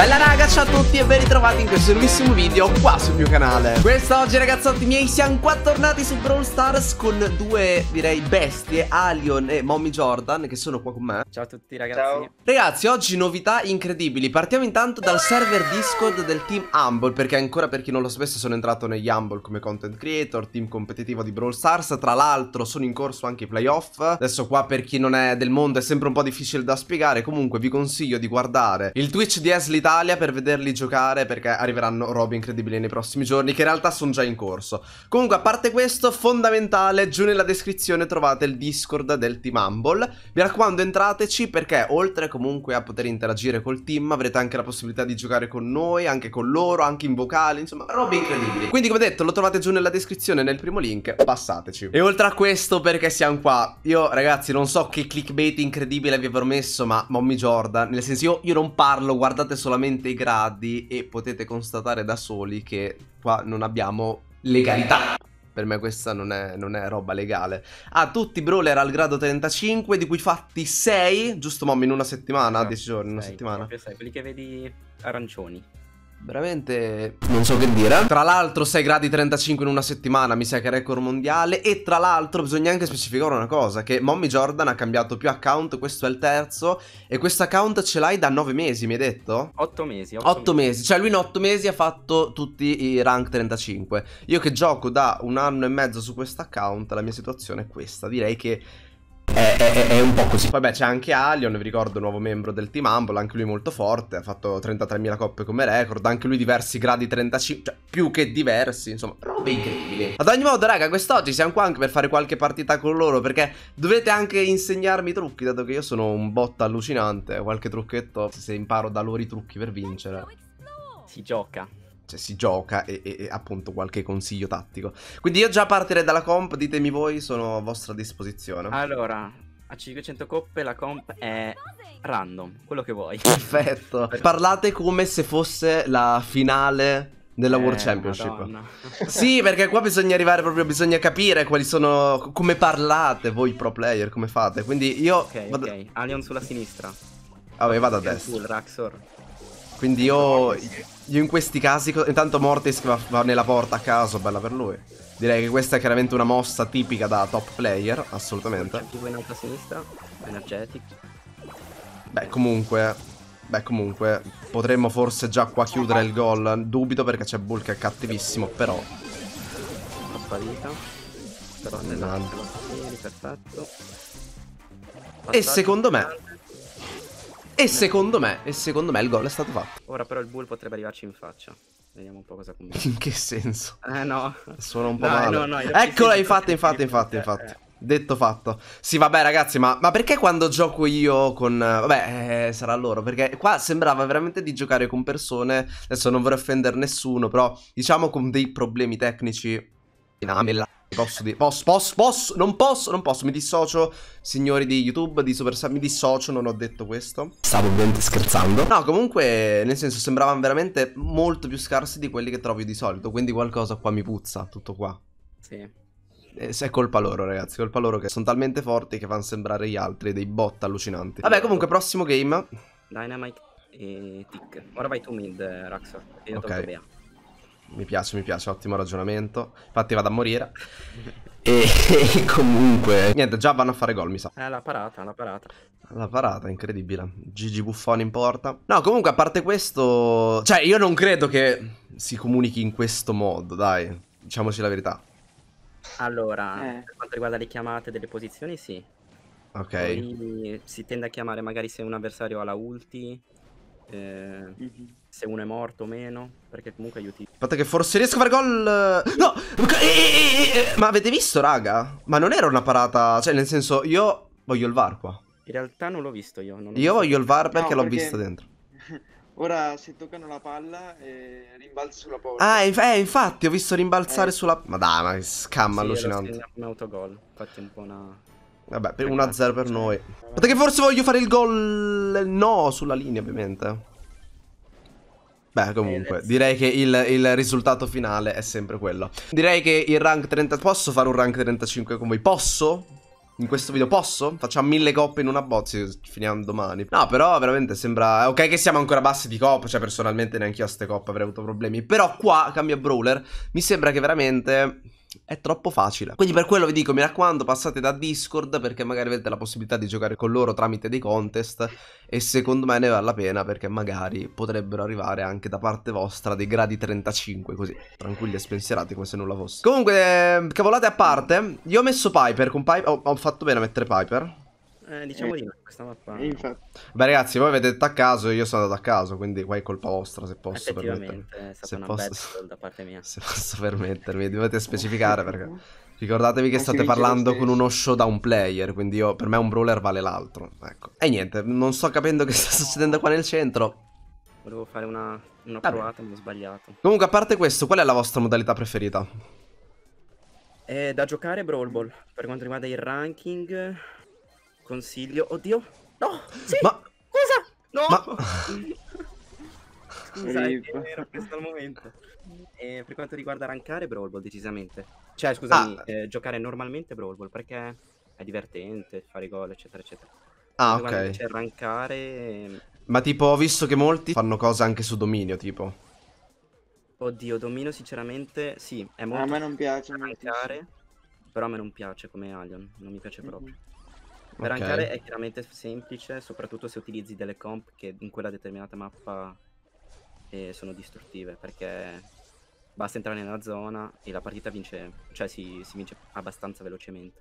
Bella raga, ciao a tutti e ben ritrovati in questo nuovissimo video qua sul mio canale Quest'oggi ragazzotti miei siamo qua tornati su Brawl Stars con due direi bestie, Alion e Mommy Jordan che sono qua con me Ciao a tutti ragazzi ciao. Ragazzi oggi novità incredibili, partiamo intanto dal server Discord del team Humble Perché ancora per chi non lo sapesse sono entrato negli Humble come content creator, team competitivo di Brawl Stars Tra l'altro sono in corso anche i playoff, adesso qua per chi non è del mondo è sempre un po' difficile da spiegare Comunque vi consiglio di guardare il Twitch di Eslit Italia per vederli giocare perché arriveranno robe incredibili nei prossimi giorni che in realtà sono già in corso. Comunque a parte questo, fondamentale, giù nella descrizione trovate il Discord del Team Humble. Mi raccomando entrateci perché oltre comunque a poter interagire col team avrete anche la possibilità di giocare con noi, anche con loro, anche in vocale, insomma robe incredibili. Quindi come detto lo trovate giù nella descrizione nel primo link, passateci. E oltre a questo perché siamo qua, io ragazzi non so che clickbait incredibile vi avrò messo ma Mommy Jordan, nel senso io, io non parlo, guardate solo solamente i gradi e potete constatare da soli che qua non abbiamo legalità. Per me questa non è, non è roba legale. Ha ah, tutti i brawler al grado 35, di cui fatti 6, giusto mom, in una settimana, 10 giorni, sei, una settimana. 6, quelli che vedi arancioni. Veramente non so che dire Tra l'altro 6 gradi 35 in una settimana mi sa che è record mondiale E tra l'altro bisogna anche specificare una cosa Che Mommy Jordan ha cambiato più account, questo è il terzo E questo account ce l'hai da 9 mesi mi hai detto? 8 mesi 8, 8 mesi. mesi. cioè lui in 8 mesi ha fatto tutti i rank 35 Io che gioco da un anno e mezzo su questo account la mia situazione è questa Direi che è, è, è, un po' così. Vabbè, c'è anche Alion, vi ricordo, nuovo membro del Team Humble, anche lui molto forte, ha fatto 33.000 coppe come record, anche lui diversi gradi 35, cioè più che diversi, insomma, robe incredibili. Ad ogni modo, raga, quest'oggi siamo qua anche per fare qualche partita con loro, perché dovete anche insegnarmi i trucchi, dato che io sono un bot allucinante, qualche trucchetto, se imparo da loro i trucchi per vincere. Si gioca cioè, si gioca e, e, appunto qualche consiglio tattico. Quindi io già partirei dalla comp, ditemi voi, sono a vostra disposizione. Allora, a 500 coppe la comp è random, quello che vuoi. Perfetto. Parlate come se fosse la finale della eh, World Championship. Madonna. sì, perché qua bisogna arrivare proprio, bisogna capire quali sono, come parlate voi pro player, come fate. Quindi io... Ok, vado... ok, Alien sulla sinistra. Vabbè, vado a destra. Full, Raxor. Quindi io, io in questi casi, intanto Mortis va, va nella porta a caso, bella per lui. Direi che questa è chiaramente una mossa tipica da top player, assolutamente. C'è in alto a sinistra, energetic. Beh, comunque, beh, comunque, potremmo forse già qua chiudere il gol. Dubito perché c'è Bulk che è cattivissimo, però... Troppa vita. Però nell'altro, perfetto. Passaggio e secondo me... E secondo me, e secondo me il gol è stato fatto. Ora però il bull potrebbe arrivarci in faccia. Vediamo un po' cosa combina. In che senso? Eh no. Suona un po' no, male. No, no, Eccola, infatti, infatti, infatti, infatti. Eh. Detto fatto. Sì, vabbè, ragazzi, ma, ma, perché quando gioco io con. Vabbè, eh, sarà loro. Perché qua sembrava veramente di giocare con persone. Adesso non vorrei offendere nessuno, però diciamo con dei problemi tecnici. Dinamella. Posso dire, posso, posso, posso, non posso, non posso, mi dissocio, signori di YouTube, di Super Saiyan, mi dissocio, non ho detto questo. Stavo ovviamente scherzando. No, comunque, nel senso, sembravano veramente molto più scarsi di quelli che trovi di solito, quindi qualcosa qua mi puzza, tutto qua. Sì. Eh, se è colpa loro, ragazzi, colpa loro che sono talmente forti che fanno sembrare gli altri dei bot allucinanti. Vabbè, comunque, prossimo game. Dynamite e Tick. Ora vai tu mid, Raxor, e io okay. tolgo mi piace, mi piace, ottimo ragionamento. Infatti vado a morire. e, e comunque... Niente, già vanno a fare gol, mi sa. Eh, la parata, la parata. La parata, incredibile. Gigi Buffon in porta. No, comunque, a parte questo... Cioè, io non credo che si comunichi in questo modo, dai. Diciamoci la verità. Allora, eh. per quanto riguarda le chiamate delle posizioni, sì. Ok. Poi si tende a chiamare magari se un avversario ha la ulti eh, mm-hmm. se uno è morto o meno, perché comunque aiuti. Aspetta che forse riesco a fare gol... Eh, no! E, e, e, ma avete visto, raga? Ma non era una parata... Cioè, nel senso, io voglio il VAR qua. In realtà non l'ho visto io. io visto. voglio il VAR perché no, l'ho visto dentro. Ora si toccano la palla e eh, rimbalzo sulla porta. Ah, inf- eh, infatti, ho visto rimbalzare eh. sulla. Ma dai, ma scamma sì, allucinante. È un autogol. Infatti, è un po' una. Vabbè, per 1-0 per noi. Aspetta che forse voglio fare il gol... Eh, no, sulla linea ovviamente. Beh, eh, comunque, direi che il, il, risultato finale è sempre quello. Direi che il rank 30... Posso fare un rank 35 con voi? Posso? In questo video posso? Facciamo mille coppe in una bozza finiamo domani. No, però veramente sembra... Ok che siamo ancora bassi di coppa, cioè personalmente neanche io a ste coppe avrei avuto problemi. Però qua, cambia brawler, mi sembra che veramente è troppo facile. Quindi per quello vi dico, mi raccomando, passate da Discord perché magari avete la possibilità di giocare con loro tramite dei contest e secondo me ne vale la pena perché magari potrebbero arrivare anche da parte vostra dei gradi 35 così, tranquilli e spensierati come se nulla fosse. Comunque, eh, cavolate a parte, io ho messo Piper con Piper, ho, ho fatto bene a mettere Piper eh, eh, diciamo di no, questa mappa. Eh, Beh, ragazzi, voi avete detto a caso, e io sono andato a caso, quindi qua è colpa vostra se posso permettermi. È stata se una posso... da parte mia. Se posso permettermi, dovete specificare perché ricordatevi che Anche state parlando con uno show da un player, quindi io, per me un brawler vale l'altro. Ecco. E niente, non sto capendo che sta succedendo qua nel centro. Volevo fare una, una ah, provata, mi ho sbagliato. Comunque, a parte questo, qual è la vostra modalità preferita? Eh, da giocare Brawl Ball. Per quanto riguarda il ranking, consiglio. Oddio. No! Sì! Ma... Cosa? No! Ma... Scusa, è vero questo al momento. E eh, per quanto riguarda rankare Brawl Ball, decisamente. Cioè, ah. scusami, ah. eh, giocare normalmente Brawl Ball, perché è divertente, fare gol, eccetera, eccetera. Ah, ok. Invece rankare... Ehm, ma tipo, ho visto che molti fanno cose anche su dominio, tipo. Oddio, Dominio, sinceramente, sì, è molto... A me non piace rankare, Però a me non piace come Alien, non mi piace mm -hmm. proprio. Rankare okay. è chiaramente semplice, soprattutto se utilizzi delle comp che in quella determinata mappa eh, sono distruttive, perché basta entrare nella zona e la partita vince, cioè si, si vince abbastanza velocemente.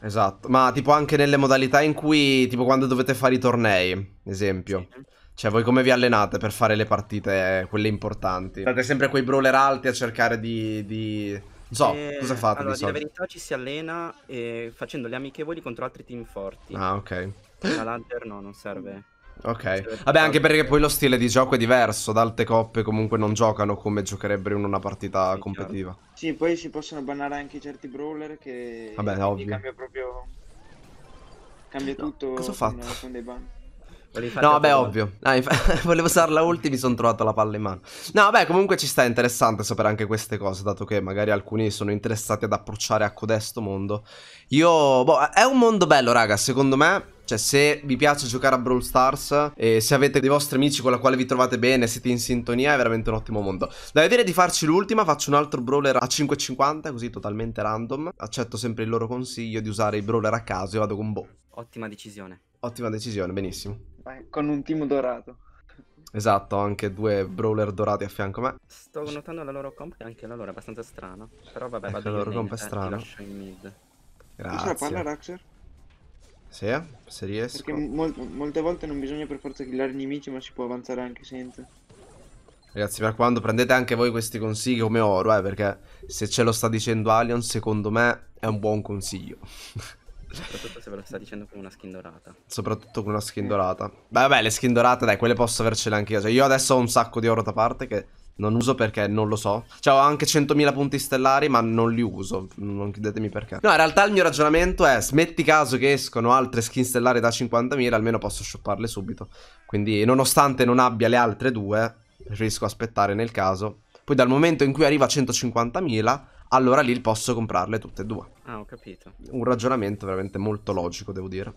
Esatto, ma tipo anche nelle modalità in cui, tipo quando dovete fare i tornei, esempio. Sì. Cioè, voi come vi allenate per fare le partite, quelle importanti? State sempre quei brawler alti a cercare di, di non so, e... Eh, cosa fate? Allora, di la verità ci si allena eh, facendo le amichevoli contro altri team forti. Ah, ok. La ladder no, non serve. Ok, vabbè anche perché poi lo stile di gioco è diverso, da alte coppe comunque non giocano come giocherebbero in una partita sì, competitiva. Chiaro. Sì, poi si possono bannare anche certi brawler che vabbè, ovvio. cambia proprio... cambia no, tutto. Cosa ho fatto? Con, con dei ban. No, vabbè, ovvio. Ah, inf- volevo usarla la ulti, mi sono trovato la palla in mano. No, vabbè, comunque ci sta interessante sapere anche queste cose, dato che magari alcuni sono interessati ad approcciare a codesto mondo. Io, boh, è un mondo bello, raga, secondo me. Cioè, se vi piace giocare a Brawl Stars e se avete dei vostri amici con la quale vi trovate bene, siete in sintonia, è veramente un ottimo mondo. Da dire di farci l'ultima, faccio un altro brawler a 5,50, così totalmente random. Accetto sempre il loro consiglio di usare i brawler a caso e vado con Bo. Ottima decisione. Ottima decisione, benissimo. Con un team dorato. Esatto, anche due brawler dorati a fianco a me. Sto notando la loro comp che anche la loro è abbastanza strana. Però vabbè, ecco, la loro comp è eh, strana. Lascio in mid. Grazie. C'è la palla, Raxer? Sì, se riesco. Perché mol molte volte non bisogna per forza killare i nemici, ma si può avanzare anche senza. Ragazzi, per quando prendete anche voi questi consigli come oro, eh, perché se ce lo sta dicendo Alien, secondo me è un buon consiglio. Soprattutto se ve lo sta dicendo con una skin dorata. Soprattutto con una skin dorata. Beh, vabbè, le skin dorate, dai, quelle posso avercele anche io. Cioè, io adesso ho un sacco di oro da parte che non uso perché non lo so. Cioè, ho anche 100.000 punti stellari, ma non li uso. Non chiedetemi perché. No, in realtà il mio ragionamento è: smetti caso che escono altre skin stellari da 50.000, almeno posso shopparle subito. Quindi, nonostante non abbia le altre due, preferisco aspettare nel caso. Poi, dal momento in cui arriva a 150.000 allora lì posso comprarle tutte e due. Ah, ho capito. Un ragionamento veramente molto logico, devo dire.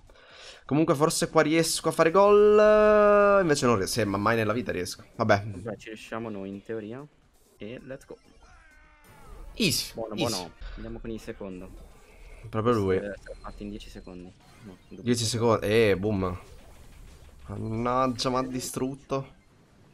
Comunque forse qua riesco a fare gol, eh, invece non riesco, ma mai nella vita riesco. Vabbè. Beh, ci riusciamo noi in teoria e let's go. Easy. Buono, easy. buono. Andiamo con il secondo. Proprio lui. Eh, fatti in 10 secondi. No, 10 secondi. Eh, boom. Mannaggia, mi ha distrutto.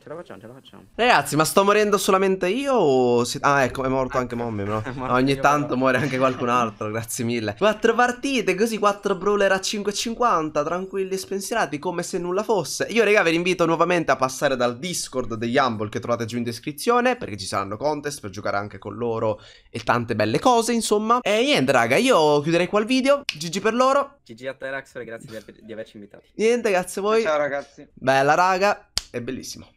Ce la facciamo, ce la facciamo. Ragazzi, ma sto morendo solamente io o... Si... Ah, ecco, è morto ah, anche Mommy, no? Ah, ogni tanto muore anche qualcun altro, grazie mille. Quattro partite, così quattro brawler a 5,50, tranquilli e spensierati, come se nulla fosse. Io, raga, vi invito nuovamente a passare dal Discord degli Humble che trovate giù in descrizione, perché ci saranno contest per giocare anche con loro e tante belle cose, insomma. E niente, raga, io chiuderei qua il video. GG per loro. GG a te, Raxfer, grazie di, aver, di averci invitato. Niente, grazie a voi. Ciao, ragazzi. Bella, raga, è bellissimo.